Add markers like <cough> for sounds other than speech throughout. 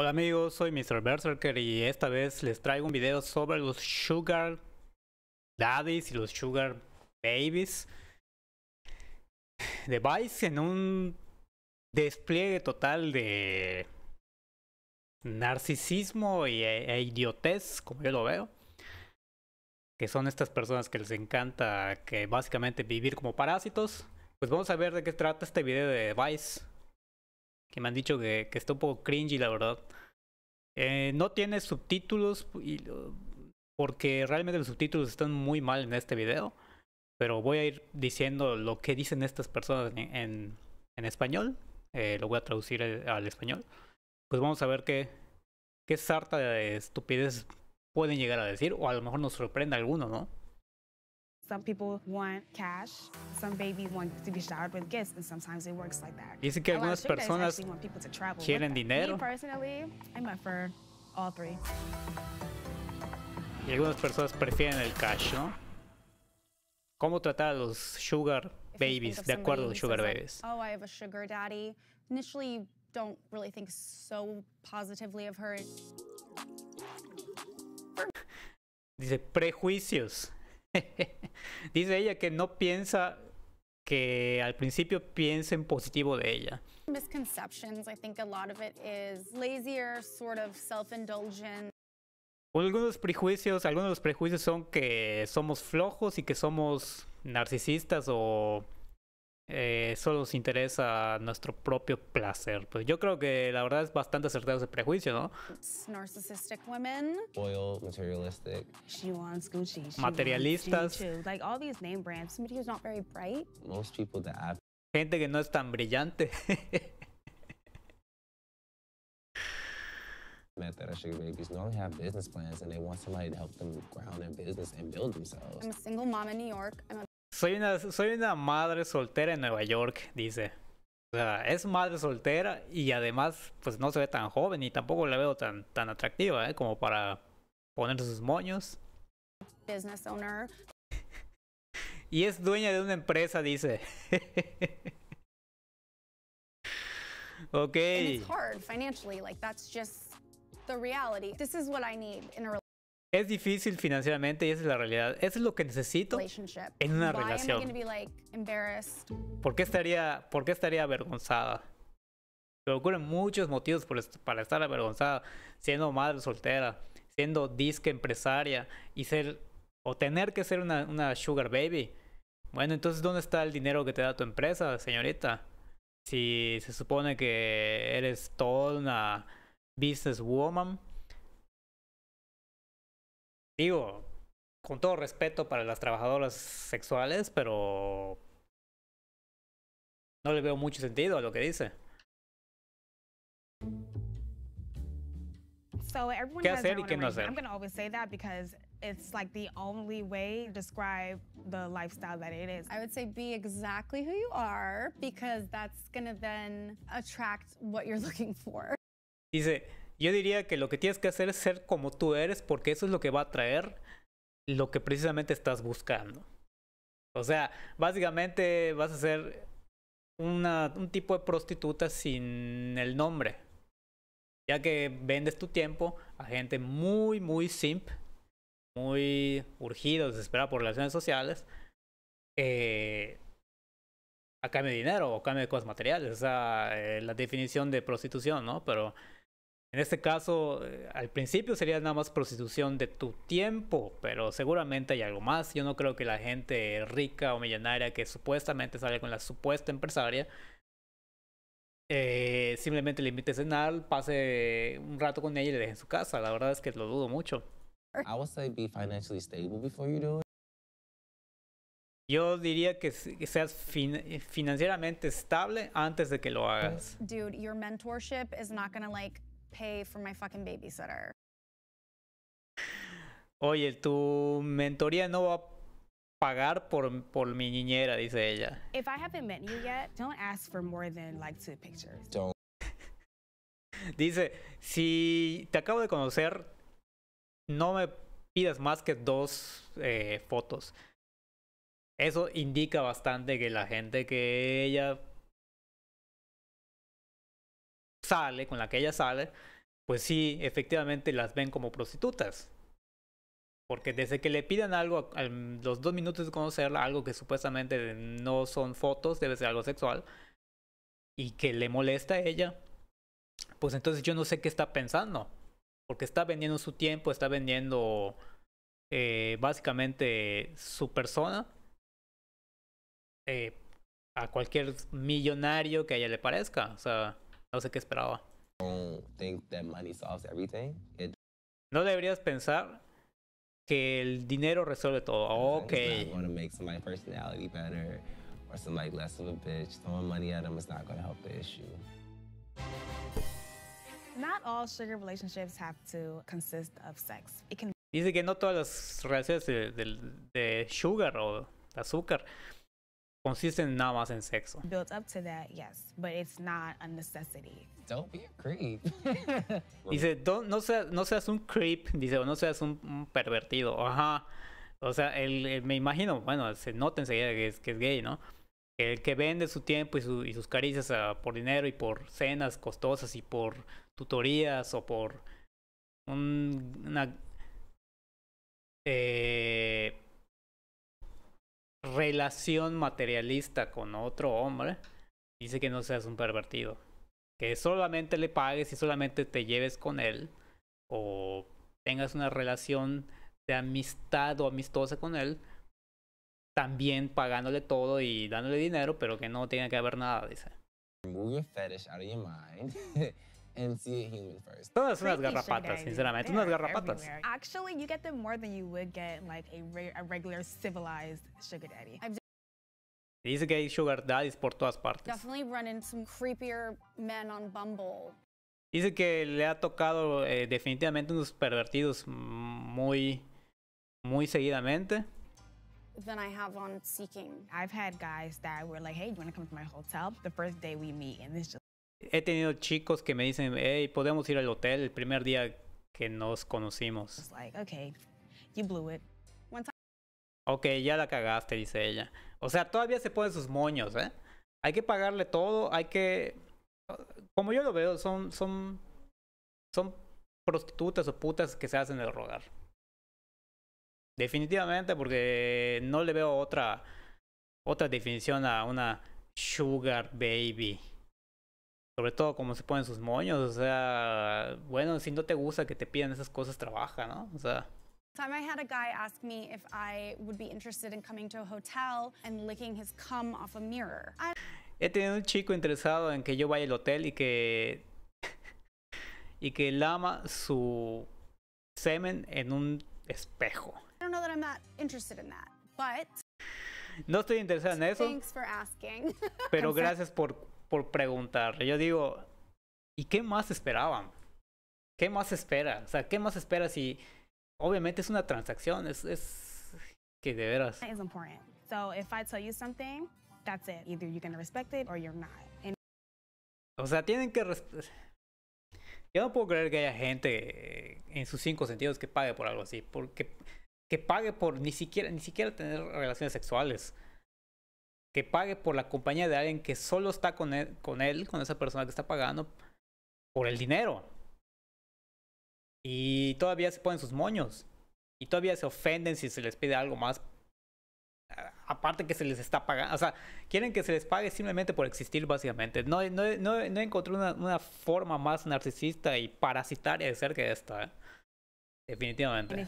Hola amigos, soy Mr. Berserker y esta vez les traigo un video sobre los Sugar Daddies y los Sugar Babies de Vice en un despliegue total de narcisismo e, e, idiotez, como yo lo veo. Que son estas personas que les encanta que básicamente vivir como parásitos. Pues vamos a ver de qué trata este video de Vice que me han dicho que, que está un poco cringy, la verdad. Eh, no tiene subtítulos y, porque realmente los subtítulos están muy mal en este video. Pero voy a ir diciendo lo que dicen estas personas en, en, español. Eh, lo voy a traducir eh, al español. Pues vamos a ver qué, qué sarta de estupidez pueden llegar a decir. O a lo mejor nos sorprende alguno, ¿no? Some people want cash, some babies want to be showered with gifts, and sometimes it works like that. Dicen que algunas personas want people to travel quieren dinero. Me personally, I prefer all three. Y algunas personas prefieren el cash, ¿no? ¿Cómo tratar a los sugar babies de acuerdo los sugar babies? oh, I have a sugar daddy. Initially, you don't really think so positively of her. Dice prejuicios. <laughs> Dice ella que no piensa que al principio piensen positivo de ella. Algunos prejuicios, algunos de los prejuicios son que somos flojos y que somos narcisistas o eh, solo nos interesa nuestro propio placer. Pues yo creo que la verdad es bastante acertado ese prejuicio, ¿no? Narcissistic women. Oil, materialistic. She wants Gucci. She Materialistas. Wants like all these name brands. Somebody who's not very bright. Most people that have... Gente que no es tan brillante. <laughs> met that are sugar babies normally have business plans and they want somebody to help them ground their business and build themselves. I'm a single mom in New York. I'm a soy una, soy una madre soltera en Nueva York, dice. O sea, es madre soltera y además, pues no se ve tan joven y tampoco la veo tan, tan atractiva, ¿eh? Como para poner sus moños. Business owner. <laughs> y es dueña de una empresa, dice. <laughs> ok. Es difícil financieramente y esa es la realidad. Eso es lo que necesito en una relación. ¿Por qué estaría, por qué estaría avergonzada? Se ocurren muchos motivos para estar avergonzada, siendo madre soltera, siendo disque empresaria y ser o tener que ser una, una sugar baby. Bueno, entonces ¿dónde está el dinero que te da tu empresa, señorita? Si se supone que eres toda una businesswoman digo, con todo respeto para las trabajadoras sexuales, pero no le veo mucho sentido a lo que dice. So everyone ¿Qué has y qué no hacer? I'm going to always say that because it's like the only way to describe the lifestyle that it is. I would say be exactly who you are because that's going to then attract what you're <laughs> looking for. Dice, yo diría que lo que tienes que hacer es ser como tú eres, porque eso es lo que va a traer lo que precisamente estás buscando. O sea, básicamente vas a ser una, un tipo de prostituta sin el nombre. Ya que vendes tu tiempo a gente muy, muy simp, muy urgida, desesperada por relaciones sociales, eh, a cambio de dinero o cambio de cosas materiales. O sea, eh, la definición de prostitución, ¿no? Pero en este caso, eh, al principio sería nada más prostitución de tu tiempo, pero seguramente hay algo más. Yo no creo que la gente rica o millonaria que supuestamente sale con la supuesta empresaria eh, simplemente le invite a cenar, pase un rato con ella y le deje en su casa. La verdad es que lo dudo mucho. Yo diría que seas financieramente estable antes de que lo hagas. Dude, your mentorship is not gonna like pay for my fucking babysitter. Oye, tu mentoría no va a pagar por, por mi niñera, dice ella. If I haven't met you yet, don't ask for more than like two pictures. <laughs> Dice, si te acabo de conocer, no me pidas más que dos eh, fotos. Eso indica bastante que la gente que ella sale, con la que ella sale, pues sí, efectivamente las ven como prostitutas. Porque desde que le pidan algo, a los dos minutos de conocerla, algo que supuestamente no son fotos, debe ser algo sexual, y que le molesta a ella, pues entonces yo no sé qué está pensando. Porque está vendiendo su tiempo, está vendiendo eh, básicamente su persona eh, a cualquier millonario que a ella le parezca. O sea, no sé qué esperaba. Think that money solves everything. It... No deberías pensar que el dinero resuelve todo. Ok. Or some like less of a bitch. Throwing money at them is not going to help the issue. Not all sugar relationships have to consist of sex. It can. Dice que no todas las relaciones de, de, sugar o de azúcar consisten nada más en sexo. Built up to that, yes, but it's not a necessity. Don't be a creep. <laughs> dice, no, seas, no seas un creep, dice, o no seas un, pervertido. Ajá. O sea, él, me imagino, bueno, se nota enseguida que es, que es gay, ¿no? El que vende su tiempo y, su, y sus caricias ah, por dinero y por cenas costosas y por tutorías o por un, una... Eh, relación materialista con otro hombre, dice que no seas un pervertido. Que solamente le pagues y solamente te lleves con él. O tengas una relación de amistad o amistosa con él. También pagándole todo y dándole dinero, pero que no tenga que haber nada, dice. <laughs> and see a human first. Todas unas garrapatas, sinceramente, unas garrapatas. Everywhere. Actually, you get them more than you would get like a, re a regular civilized sugar daddy. I've Dice que hay sugar daddies por todas partes. Definitely run into some creepier men on Bumble. Dice que le ha tocado eh, definitivamente unos pervertidos muy, muy seguidamente. than I have on seeking. I've had guys that were like, hey, you want to come to my hotel? The first day we meet, and it's just he tenido chicos que me dicen, hey, podemos ir al hotel el primer día que nos conocimos. okay, Ok, ya la cagaste, dice ella. O sea, todavía se ponen sus moños, ¿eh? Hay que pagarle todo, hay que... Como yo lo veo, son... Son, son prostitutas o putas que se hacen el rogar. Definitivamente, porque no le veo otra... Otra definición a una sugar baby. Sobre todo como se ponen sus moños, o sea, bueno, si no te gusta que te pidan esas cosas, trabaja, ¿no? O sea. He tenido un chico interesado en que yo vaya al hotel y que <laughs> y que lama su semen en un espejo. No estoy interesada en eso. <laughs> pero gracias por por preguntar. Yo digo, ¿y qué más esperaban? ¿Qué más espera? O sea, ¿qué más espera si obviamente es una transacción? Es, es que de veras. O sea, tienen que yo no puedo creer que haya gente eh, en sus cinco sentidos que pague por algo así, porque que pague por ni siquiera ni siquiera tener relaciones sexuales que pague por la compañía de alguien que solo está con él, con esa persona que está pagando, por el dinero. Y todavía se ponen sus moños. Y todavía se ofenden si se les pide algo más. Aparte que se les está pagando. O sea, quieren que se les pague simplemente por existir, básicamente. No, no, no, una, forma más narcisista y parasitaria de ser que esta. ¿eh? Definitivamente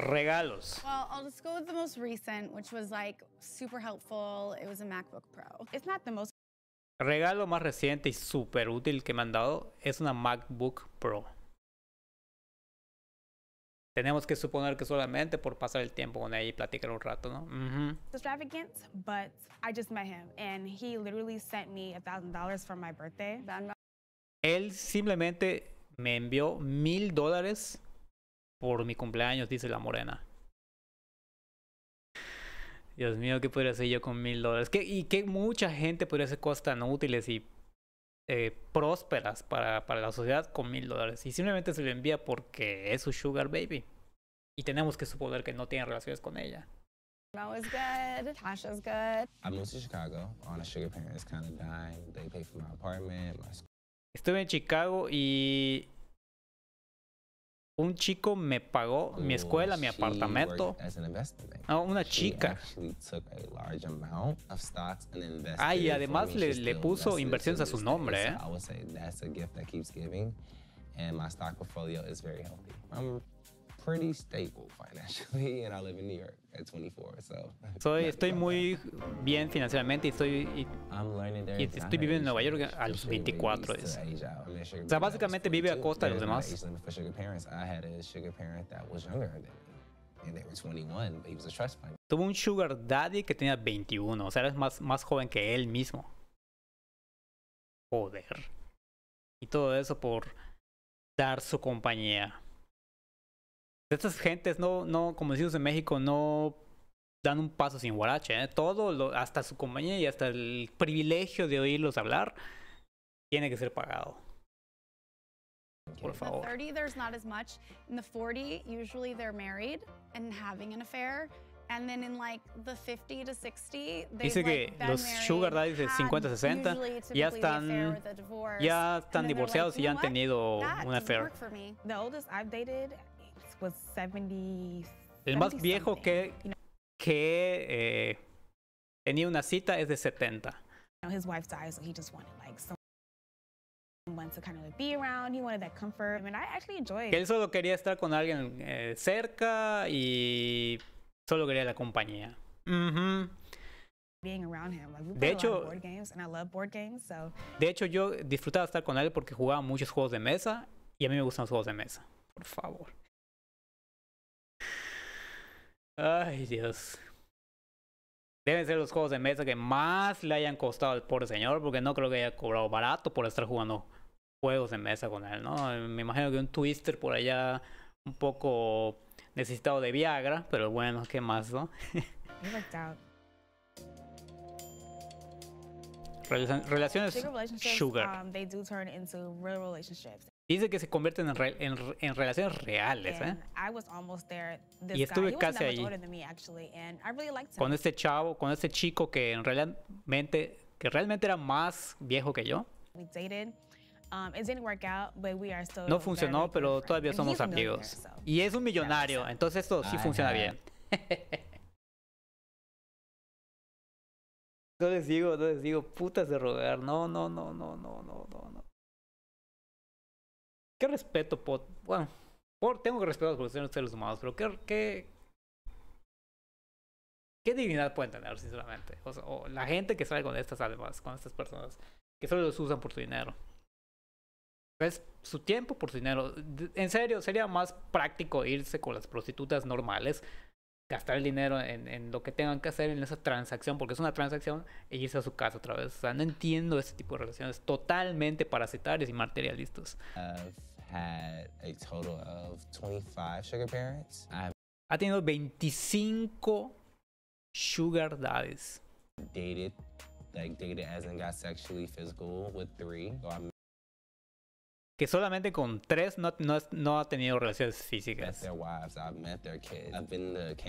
regalos. Well, I'll just go with the most recent, which was like super helpful. It was a MacBook Pro. It's not the most Regalo más reciente y súper útil que me han dado es una MacBook Pro. Tenemos que suponer que solamente por pasar el tiempo con ella y platicar un rato, ¿no? Mm but I just met him and he literally sent me $1,000 for my birthday. Él simplemente me envió mil dólares por mi cumpleaños, dice la morena. Dios mío, ¿qué podría hacer yo con mil dólares? Y qué mucha gente podría hacer cosas tan útiles y eh, prósperas para, para, la sociedad con mil dólares. Y simplemente se lo envía porque es su sugar baby. Y tenemos que suponer que no tiene relaciones con ella. Estuve en Chicago y un chico me pagó mi escuela, mi oh, apartamento. Ah, una chica. Ah, y además le, le puso inversiones a su nombre. <laughs> Soy, eh, estoy muy bien financieramente y estoy, estoy viviendo en Nueva York a los 24. O sea, básicamente vive a costa de los demás. Tuvo un sugar daddy que tenía 21, o sea, era más, más joven que él mismo. Joder. Y todo eso por dar su compañía estas gentes no, no, como decimos en México, no dan un paso sin huarache, ¿eh? Todo, hasta su compañía y hasta el privilegio de oírlos hablar, tiene que ser pagado. Por favor. Dice que los sugar daddies de 50 a 60 ya están, ya están divorciados y ya han tenido una affair. Pues, el más viejo que, que eh, tenía una cita es de 70. él solo quería estar con alguien eh, cerca y solo quería la compañía. de hecho, de hecho, yo disfrutaba estar con él porque jugaba muchos juegos de mesa y a mí me gustan los juegos de mesa. Por favor. Ay, Dios. Deben ser los juegos de mesa que más le hayan costado al pobre señor, porque no creo que haya cobrado barato por estar jugando juegos de mesa con él, ¿no? Me imagino que un twister por allá un poco necesitado de Viagra, pero bueno, ¿qué más, no? Relaciones sugar. Um, dice que se convierten en, relaciones reales. ¿eh? Y estuve casi allí. Con este chavo, con este chico que realmente, que realmente era más viejo que yo. Um, no funcionó, pero todavía somos amigos. Y es un millonario, entonces esto sí ah, funciona bien. <laughs> No les digo, no les digo, putas de rogar. No, no, no, no, no, no, no. ¿Qué respeto puedo... Bueno, por, tengo que respetar porque los seres humanos, pero ¿qué, qué, qué dignidad pueden tener, sinceramente? O, la gente que sale con estas almas, con estas personas, que solo los usan por su dinero. Es su tiempo por su dinero. En serio, sería más práctico irse con las prostitutas normales, gastar el dinero en, lo que tengan que hacer en esa transacción, porque es una transacción, e irse a su casa otra vez. O sea, no entiendo ese tipo de relaciones totalmente parasitarias y materialistas. had a total of 25 sugar parents. I've ha tenido 25 sugar daddies. Dated, like dated as in got sexually physical with three. So que solamente con tres no, no, no ha tenido relaciones físicas. Wives,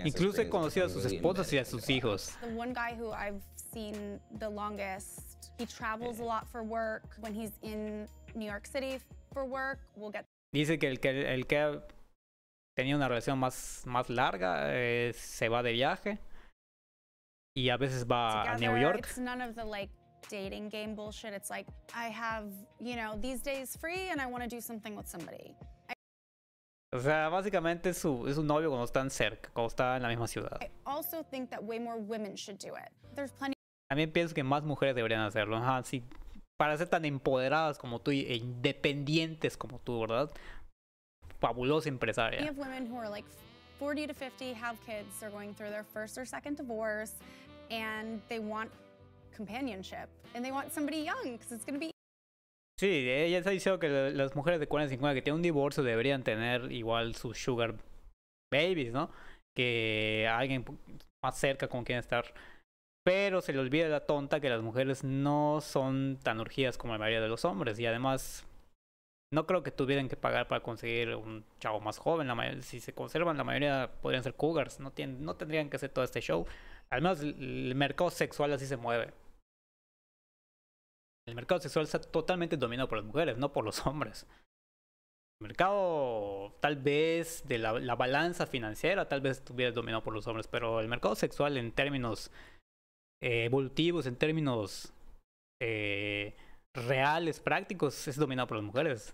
Incluso he conocido a sus esposas y a sus hijos. The one guy who I've seen the longest, he travels a lot for work. When he's in New York City for work. We'll get Dice que el que, el que tenía una relación más, más larga eh, se va de viaje y a veces va together. a New York. It's none of the like dating game bullshit. It's like I have, you know, these days free and I want to do something with somebody. I... O sea, básicamente es su, es su novio cuando están cerca, cuando están en la misma ciudad. I also think that way more women should do it. There's plenty... También pienso que más mujeres deberían hacerlo. Ajá, sí, para ser tan empoderadas como tú e independientes como tú, ¿verdad? Fabulosa empresaria. 40 to 50, have kids, going through their first or second divorce, and they want companionship, and they want somebody young because it's going to be Sí, ella está dicho que las mujeres de 40 y 50 que tienen un divorcio deberían tener igual sus sugar babies, ¿no? Que alguien más cerca con quien estar pero se le olvida la tonta que las mujeres no son tan urgidas como la mayoría de los hombres. Y además, no creo que tuvieran que pagar para conseguir un chavo más joven. La si se conservan, la mayoría podrían ser cougars. No, no tendrían que hacer todo este show. Al menos el mercado sexual así se mueve. El mercado sexual está totalmente dominado por las mujeres, no por los hombres. El mercado, tal vez, de la balanza financiera, tal vez estuviera dominado por los hombres, pero el mercado sexual en términos eh, evolutivos, en términos eh, reales, prácticos, es dominado por las mujeres.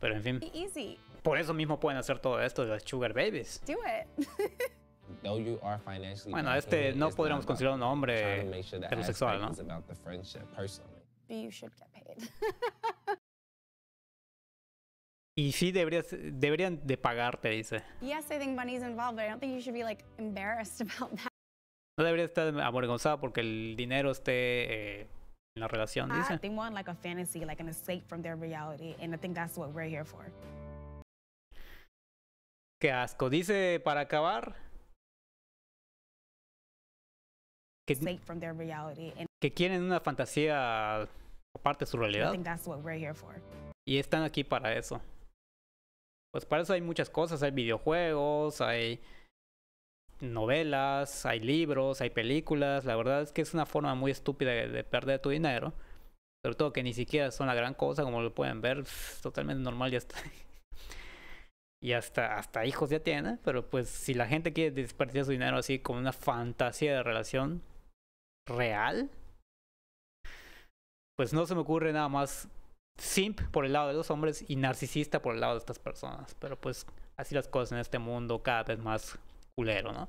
Pero en fin. Por eso mismo pueden hacer todo esto de las sugar babies. <laughs> bueno, este no podríamos considerar un hombre heterosexual, ¿no? <laughs> Y sí deberían de pagarte, dice. Yes, I think involved, I don't think you should be like embarrassed <laughs> about no debería estar avergonzada porque el dinero esté eh, en la relación, dice. I, Qué asco. Dice para acabar. Que, quieren una fantasía aparte de su realidad. Y están aquí para eso. Pues para eso hay muchas cosas, hay videojuegos, hay novelas, hay libros, hay películas. La verdad es que es una forma muy estúpida de, perder tu dinero. Sobre todo que ni siquiera son la gran cosa, como lo pueden ver, totalmente normal ya está. <laughs> y hasta, hasta hijos ya tiene, pero pues si la gente quiere desperdiciar su dinero así como una fantasía de relación real, pues no se me ocurre nada más simp por el lado de los hombres y narcisista por el lado de estas personas. Pero pues así las cosas en este mundo cada vez más culero, ¿no?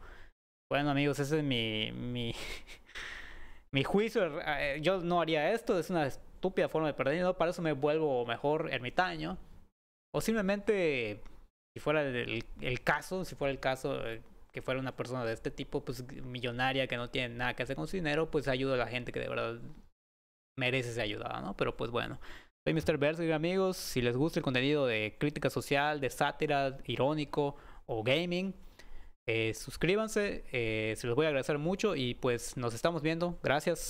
Bueno, amigos, ese es mi, mi, <laughs> mi juicio. Eh, yo no haría esto, es una estúpida forma de perder dinero, para eso me vuelvo mejor ermitaño. O simplemente, si fuera el, caso, si fuera el caso eh, que fuera una persona de este tipo, pues millonaria, que no tiene nada que hacer con su dinero, pues ayuda a la gente que de verdad merece ser ayudada, ¿no? Pero pues bueno. Soy Mr. Verso y amigos, si les gusta el contenido de crítica social, de sátira, irónico o gaming, eh, suscríbanse, eh, se los voy a agradecer mucho y pues nos estamos viendo. Gracias.